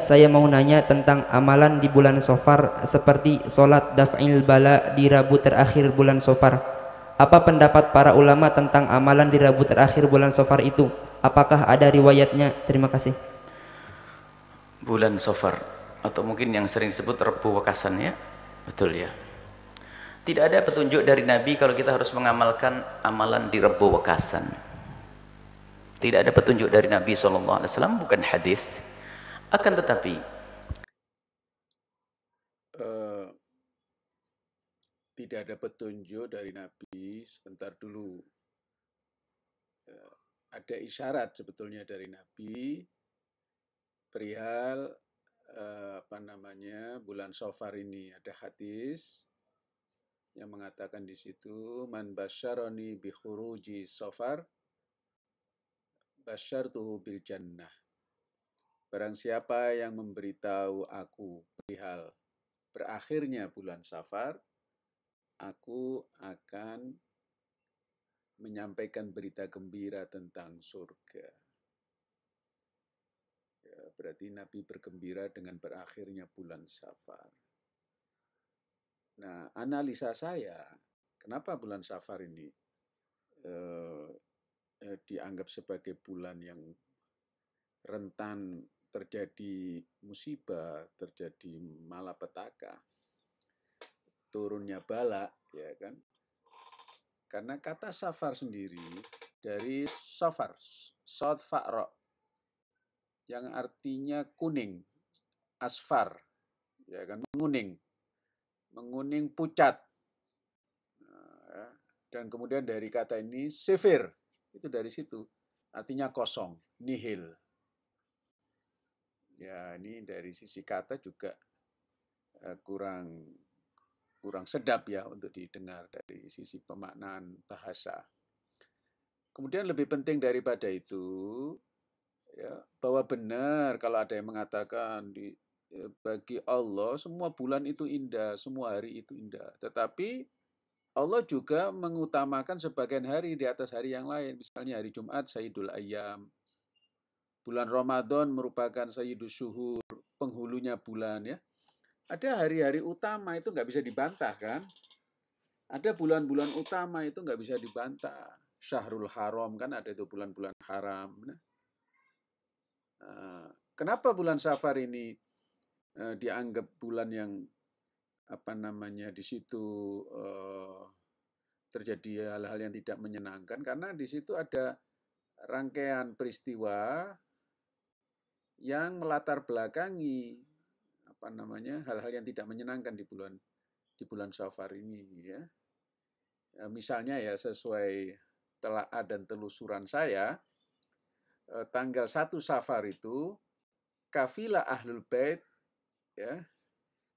Saya mau nanya tentang amalan di bulan Sofar seperti solat daf'il bala di Rabu terakhir bulan Sofar. Apa pendapat para ulama tentang amalan di Rabu terakhir bulan Sofar itu? Apakah ada riwayatnya? Terima kasih. Bulan Sofar atau mungkin yang sering disebut Rebu Wakasan ya? Betul ya. Tidak ada petunjuk dari Nabi kalau kita harus mengamalkan amalan di Rebu Wakasan. Tidak ada petunjuk dari Nabi SAW, bukan hadis akan tetapi uh, tidak ada petunjuk dari Nabi sebentar dulu. Uh, ada isyarat sebetulnya dari Nabi perihal uh, apa namanya bulan Sofar ini ada hadis yang mengatakan di situ man basyaroni bi khuruji safar basyartuhu bil jannah Barang siapa yang memberitahu aku perihal berakhirnya bulan Safar, aku akan menyampaikan berita gembira tentang surga. Ya, berarti Nabi bergembira dengan berakhirnya bulan Safar. Nah, analisa saya, kenapa bulan Safar ini eh, eh dianggap sebagai bulan yang rentan terjadi musibah, terjadi malapetaka, turunnya bala, ya kan? Karena kata safar sendiri dari safar, sod fa'ro, yang artinya kuning, asfar, ya kan? Menguning, menguning pucat. Nah, ya. Dan kemudian dari kata ini sefir, itu dari situ. Artinya kosong, nihil, ya ini dari sisi kata juga eh, kurang kurang sedap ya untuk didengar dari sisi pemaknaan bahasa. Kemudian lebih penting daripada itu ya, bahwa benar kalau ada yang mengatakan di, eh, bagi Allah semua bulan itu indah, semua hari itu indah. Tetapi Allah juga mengutamakan sebagian hari di atas hari yang lain. Misalnya hari Jumat Sayyidul Ayyam, Bulan Ramadan merupakan sayyidus syuhur, penghulunya bulan ya. Ada hari-hari utama itu nggak bisa dibantah kan? Ada bulan-bulan utama itu nggak bisa dibantah. Syahrul Haram kan ada itu bulan-bulan haram. Nah, eh, kenapa bulan Safar ini eh, dianggap bulan yang apa namanya di situ eh, terjadi hal-hal yang tidak menyenangkan karena di situ ada rangkaian peristiwa yang melatar belakangi apa namanya hal-hal yang tidak menyenangkan di bulan di bulan Safar ini ya. ya misalnya ya sesuai telaah dan telusuran saya eh, tanggal 1 Safar itu kafilah Ahlul Bait ya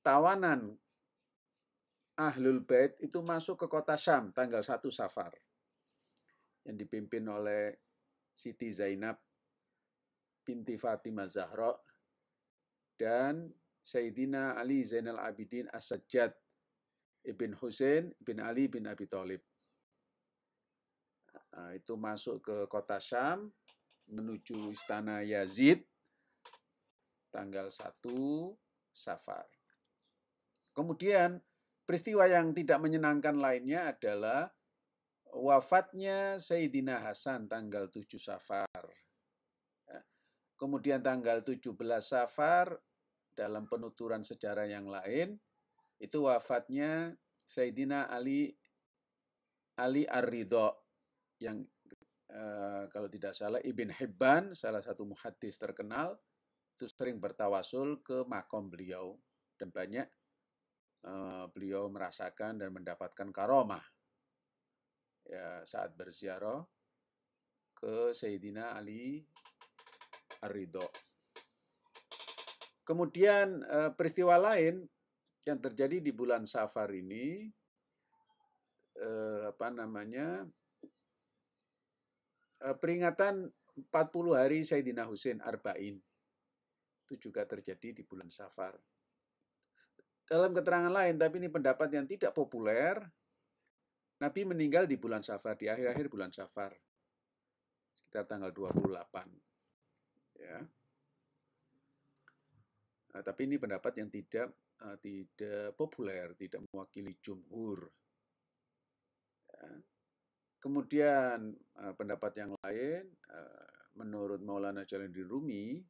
tawanan Ahlul Bait itu masuk ke kota Syam tanggal 1 Safar yang dipimpin oleh Siti Zainab binti Fatimah Zahra dan Sayyidina Ali Zainal Abidin As-Sajjad Ibn Hussein bin Ali bin Abi Thalib. Ah, itu masuk ke kota Syam menuju istana Yazid tanggal 1 Safar. Kemudian peristiwa yang tidak menyenangkan lainnya adalah wafatnya Sayyidina Hasan tanggal 7 Safar Kemudian tanggal 17 Safar dalam penuturan sejarah yang lain itu wafatnya Sayyidina Ali Ali Ar-Ridho yang e, kalau tidak salah Ibn Hibban salah satu muhaddis terkenal itu sering bertawasul ke makom beliau dan banyak e, beliau merasakan dan mendapatkan karomah ya, saat berziarah ke Sayyidina Ali ridho. Kemudian eh, peristiwa lain yang terjadi di bulan Safar ini eh, apa namanya eh, peringatan 40 hari Sayyidina Husain Arba'in itu juga terjadi di bulan Safar. Dalam keterangan lain, tapi ini pendapat yang tidak populer, Nabi meninggal di bulan Safar, di akhir-akhir bulan Safar, sekitar tanggal 28 ya. Nah, tapi ini pendapat yang tidak uh, tidak populer, tidak mewakili jumhur. Ya. Kemudian uh, pendapat yang lain, uh, menurut Maulana Jalaluddin Rumi,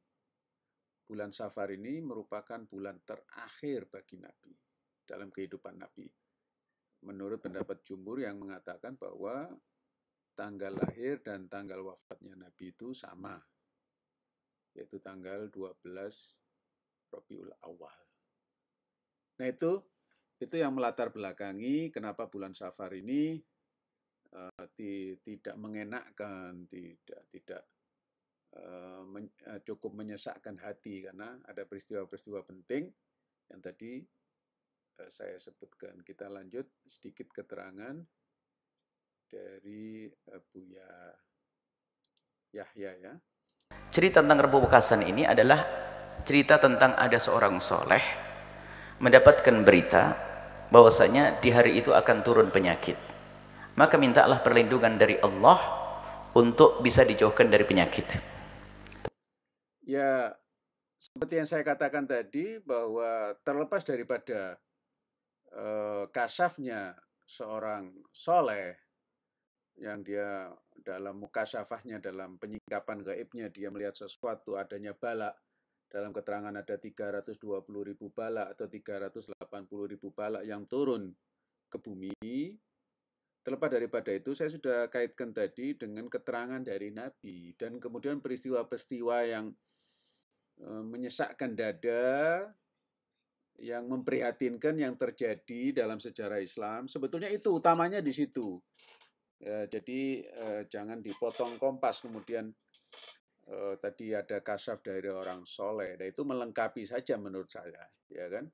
bulan Safar ini merupakan bulan terakhir bagi Nabi dalam kehidupan Nabi. Menurut pendapat jumhur yang mengatakan bahwa tanggal lahir dan tanggal wafatnya Nabi itu sama, yaitu tanggal 12 Rabiul Awal. Nah itu itu yang melatar belakangi kenapa bulan Safar ini uh, eh, di, tidak mengenakkan, tidak tidak uh, men, uh, cukup menyesakkan hati karena ada peristiwa-peristiwa penting yang tadi uh, saya sebutkan. Kita lanjut sedikit keterangan dari uh, Buya Yahya ya. Cerita tentang Rebu Bekasan ini adalah cerita tentang ada seorang soleh mendapatkan berita bahwasanya di hari itu akan turun penyakit. Maka mintalah perlindungan dari Allah untuk bisa dijauhkan dari penyakit. Ya, seperti yang saya katakan tadi bahwa terlepas daripada uh, kasafnya seorang soleh yang dia dalam mukasyafahnya, dalam penyingkapan gaibnya, dia melihat sesuatu adanya balak. Dalam keterangan ada 320 ribu balak atau 380 ribu balak yang turun ke bumi. Terlepas daripada itu, saya sudah kaitkan tadi dengan keterangan dari Nabi. Dan kemudian peristiwa-peristiwa yang e, menyesakkan dada, yang memprihatinkan yang terjadi dalam sejarah Islam, sebetulnya itu utamanya di situ. E, jadi e, jangan dipotong kompas kemudian e, tadi ada kasaf dari orang soleh. Nah itu melengkapi saja menurut saya, ya kan?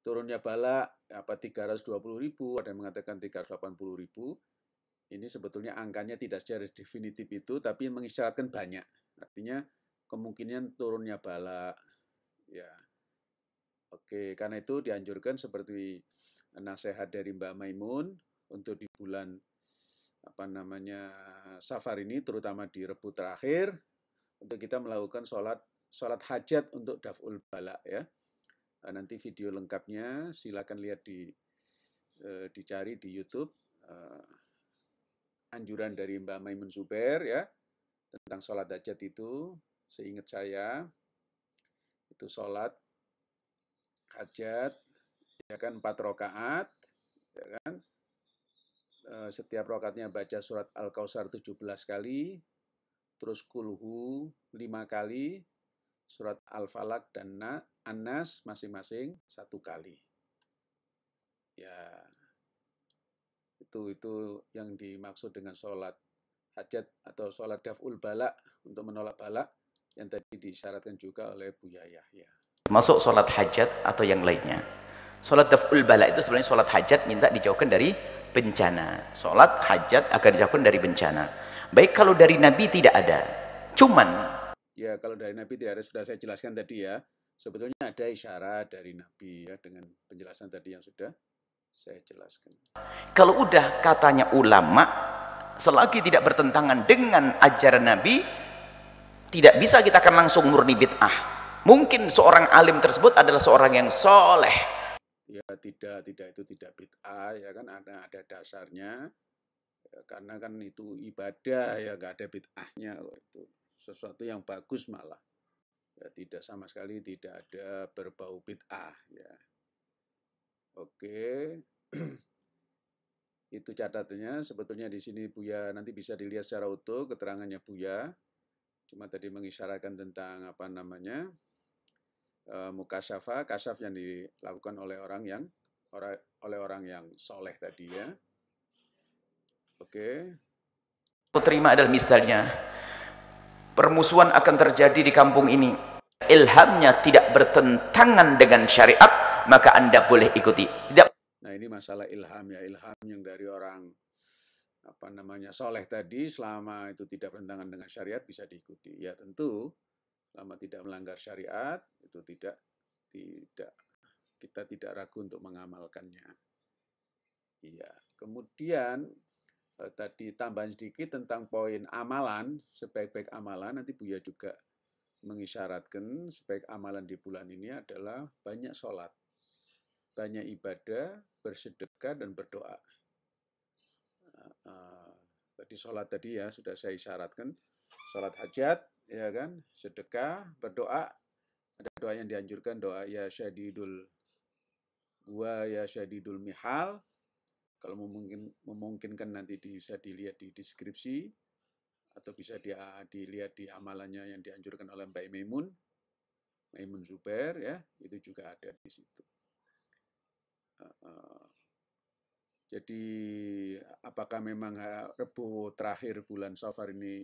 Turunnya bala apa 320 ribu, ada yang mengatakan 380 ribu. Ini sebetulnya angkanya tidak secara definitif itu, tapi mengisyaratkan banyak. Artinya kemungkinan turunnya bala, ya. Oke, karena itu dianjurkan seperti nasihat dari Mbak Maimun untuk di bulan apa namanya safar ini terutama di rebu terakhir untuk kita melakukan sholat sholat hajat untuk daful bala ya eh, nanti video lengkapnya silakan lihat di eh, dicari di YouTube eh, anjuran dari Mbak Maimun Zuber ya tentang sholat hajat itu seingat saya itu sholat hajat ya kan empat rokaat ya kan Eh, setiap rokatnya baca surat Al-Kausar 17 kali, terus kulhu 5 kali, surat Al-Falak dan na Anas masing-masing satu kali. Ya, itu itu yang dimaksud dengan sholat hajat atau sholat daf'ul balak untuk menolak balak yang tadi disyaratkan juga oleh Buya Yahya. Ya. Masuk sholat hajat atau yang lainnya. Sholat daf'ul balak itu sebenarnya sholat hajat minta dijauhkan dari bencana sholat hajat agar dijauhkan dari bencana baik kalau dari Nabi tidak ada cuman ya kalau dari Nabi tidak ada sudah saya jelaskan tadi ya sebetulnya ada isyarat dari Nabi ya dengan penjelasan tadi yang sudah saya jelaskan kalau udah katanya ulama selagi tidak bertentangan dengan ajaran Nabi tidak bisa kita akan langsung murni bid'ah mungkin seorang alim tersebut adalah seorang yang soleh ya tidak tidak itu tidak bid'ah ya kan ada ada dasarnya ya, karena kan itu ibadah ya nggak ada bid'ahnya itu sesuatu yang bagus malah ya tidak sama sekali tidak ada berbau bid'ah ya oke itu catatannya sebetulnya di sini Buya nanti bisa dilihat secara utuh keterangannya Buya cuma tadi mengisyaratkan tentang apa namanya uh, mukasyafa, kasaf yang dilakukan oleh orang yang oleh orang yang soleh tadi ya. Oke. Okay. Aku terima adalah misalnya permusuhan akan terjadi di kampung ini. Ilhamnya tidak bertentangan dengan syariat, maka Anda boleh ikuti. Tidak. Nah, ini masalah ilham ya, ilham yang dari orang apa namanya soleh tadi selama itu tidak bertentangan dengan syariat bisa diikuti ya tentu selama tidak melanggar syariat itu tidak tidak kita tidak ragu untuk mengamalkannya. Iya. Kemudian eh, tadi tambahan sedikit tentang poin amalan, sebaik-baik amalan nanti Buya juga mengisyaratkan sebaik amalan di bulan ini adalah banyak sholat, banyak ibadah, bersedekah dan berdoa. Uh, uh, tadi sholat tadi ya sudah saya isyaratkan sholat hajat, ya kan? Sedekah, berdoa. Ada doa yang dianjurkan doa ya syadidul gua ya syadidul mihal. Kalau memungkin, memungkinkan nanti bisa dilihat di deskripsi atau bisa dia dilihat di amalannya yang dianjurkan oleh Mbak Maimun. Maimun Zubair ya, itu juga ada di situ. jadi apakah memang eh, Rebu terakhir bulan Safar ini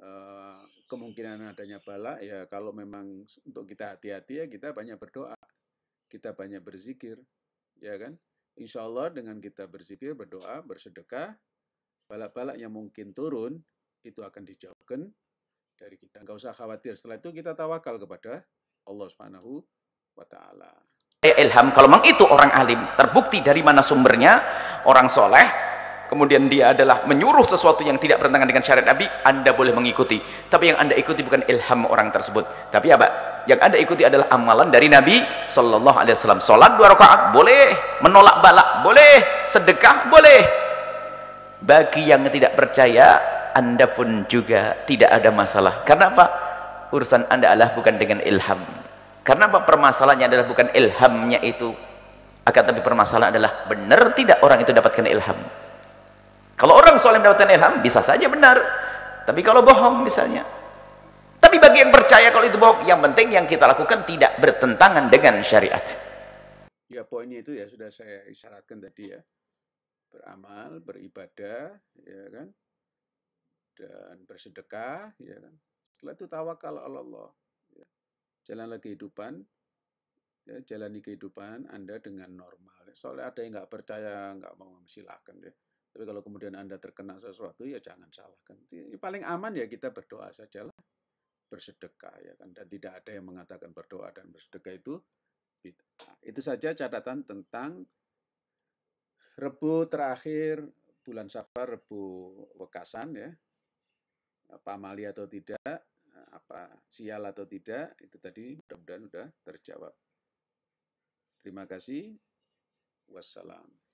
Eh, kemungkinan adanya bala ya kalau memang untuk kita hati-hati ya kita banyak berdoa, kita banyak berzikir, ya kan? Insya Allah dengan kita berzikir, berdoa, bersedekah, balak-balak yang mungkin turun itu akan dijauhkan dari kita. nggak usah khawatir. Setelah itu kita tawakal kepada Allah Subhanahu wa taala. Ilham kalau memang itu orang alim, terbukti dari mana sumbernya, orang soleh, kemudian dia adalah menyuruh sesuatu yang tidak bertentangan dengan syariat Nabi, Anda boleh mengikuti. Tapi yang Anda ikuti bukan ilham orang tersebut. Tapi apa? Yang Anda ikuti adalah amalan dari Nabi Shallallahu alaihi wasallam. Salat dua rakaat boleh, menolak balak boleh, sedekah boleh. Bagi yang tidak percaya, Anda pun juga tidak ada masalah. Karena apa? Urusan Anda adalah bukan dengan ilham. Karena apa permasalahannya adalah bukan ilhamnya itu akan tapi permasalahan adalah benar tidak orang itu dapatkan ilham kalau orang soleh mendapatkan ilham, bisa saja benar. Tapi kalau bohong misalnya. Tapi bagi yang percaya kalau itu bohong, yang penting yang kita lakukan tidak bertentangan dengan syariat. Ya poinnya itu ya sudah saya isyaratkan tadi ya. Beramal, beribadah, ya kan. Dan bersedekah, ya kan. Setelah itu tawakal Allah. Ya. lagi kehidupan, ya, jalani kehidupan Anda dengan normal. Soalnya ada yang nggak percaya, nggak mau silakan deh. Ya. Tapi kalau kemudian Anda terkena sesuatu ya jangan salahkan. Paling aman ya kita berdoa sajalah, bersedekah ya kan. Dan tidak ada yang mengatakan berdoa dan bersedekah itu nah, Itu saja catatan tentang Rebu terakhir bulan Safar Rebu Wekasan ya. Pamali atau tidak, apa sial atau tidak, itu tadi mudah-mudahan sudah terjawab. Terima kasih. Wassalam.